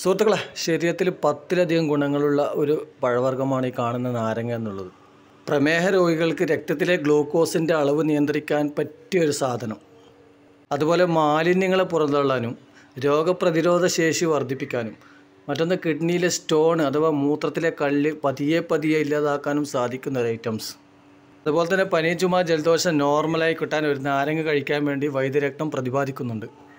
സുഹൃത്തുക്കളെ ശരീരത്തിൽ പത്തിലധികം ഗുണങ്ങളുള്ള ഒരു പഴവർഗ്ഗമാണ് ഈ കാണുന്ന നാരങ്ങ എന്നുള്ളത് പ്രമേഹ രോഗികൾക്ക് രക്തത്തിലെ ഗ്ലൂക്കോസിൻ്റെ അളവ് നിയന്ത്രിക്കാൻ പറ്റിയ ഒരു സാധനം അതുപോലെ മാലിന്യങ്ങളെ പുറന്തള്ളാനും രോഗപ്രതിരോധ ശേഷി വർദ്ധിപ്പിക്കാനും മറ്റൊന്ന് കിഡ്നിയിലെ സ്റ്റോൺ അഥവാ മൂത്രത്തിലെ കല്ല് പതിയെ പതിയെ ഇല്ലാതാക്കാനും സാധിക്കുന്ന ഒരു ഐറ്റംസ് അതുപോലെ തന്നെ പനി ചുമ ജലദോഷം നോർമലായി കിട്ടാൻ ഒരു നാരങ്ങ കഴിക്കാൻ വേണ്ടി വൈദ്യരക്തം പ്രതിപാദിക്കുന്നുണ്ട്